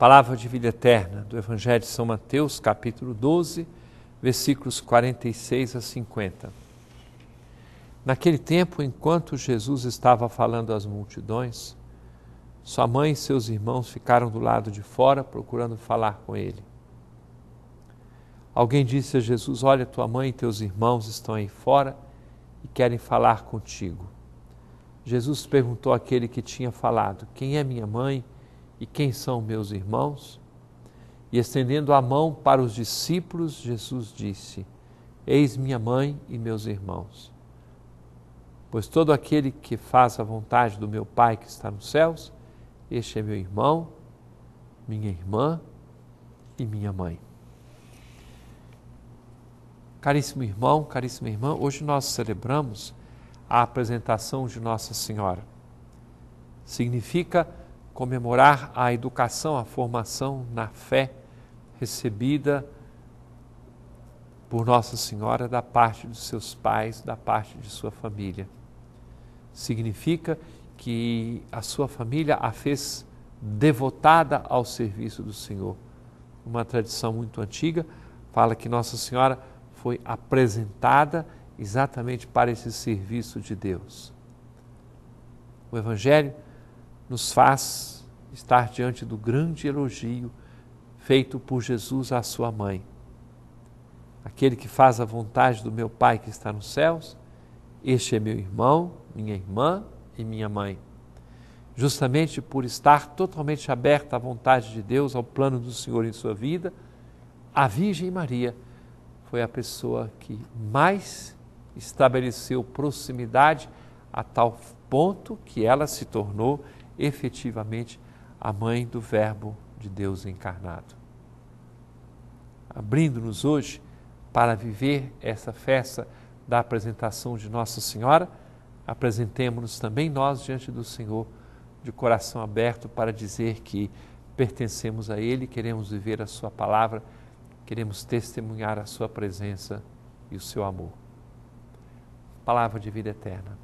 Palavra de vida eterna do Evangelho de São Mateus, capítulo 12, versículos 46 a 50. Naquele tempo, enquanto Jesus estava falando às multidões, sua mãe e seus irmãos ficaram do lado de fora procurando falar com ele. Alguém disse a Jesus: Olha, tua mãe e teus irmãos estão aí fora e querem falar contigo. Jesus perguntou àquele que tinha falado: Quem é minha mãe? e quem são meus irmãos? E estendendo a mão para os discípulos, Jesus disse: Eis minha mãe e meus irmãos. Pois todo aquele que faz a vontade do meu Pai que está nos céus, este é meu irmão, minha irmã e minha mãe. Caríssimo irmão, caríssima irmã, hoje nós celebramos a apresentação de Nossa Senhora. Significa comemorar a educação, a formação na fé recebida por Nossa Senhora da parte dos seus pais, da parte de sua família. Significa que a sua família a fez devotada ao serviço do Senhor. Uma tradição muito antiga fala que Nossa Senhora foi apresentada exatamente para esse serviço de Deus. O Evangelho nos faz estar diante do grande elogio feito por Jesus à sua mãe. Aquele que faz a vontade do meu Pai que está nos céus, este é meu irmão, minha irmã e minha mãe. Justamente por estar totalmente aberta à vontade de Deus, ao plano do Senhor em sua vida, a Virgem Maria foi a pessoa que mais estabeleceu proximidade a tal ponto que ela se tornou efetivamente a mãe do Verbo de Deus encarnado. Abrindo-nos hoje para viver essa festa da apresentação de Nossa Senhora, apresentemos-nos também nós diante do Senhor de coração aberto para dizer que pertencemos a Ele, queremos viver a Sua palavra, queremos testemunhar a Sua presença e o Seu amor. Palavra de vida eterna.